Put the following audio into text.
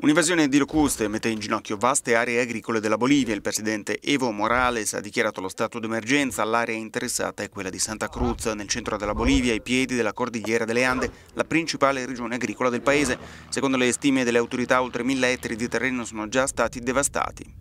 Un'invasione di locuste mette in ginocchio vaste aree agricole della Bolivia. Il presidente Evo Morales ha dichiarato lo stato d'emergenza. L'area interessata è quella di Santa Cruz, nel centro della Bolivia, ai piedi della Cordigliera delle Ande, la principale regione agricola del paese. Secondo le stime delle autorità, oltre mille ettari di terreno sono già stati devastati.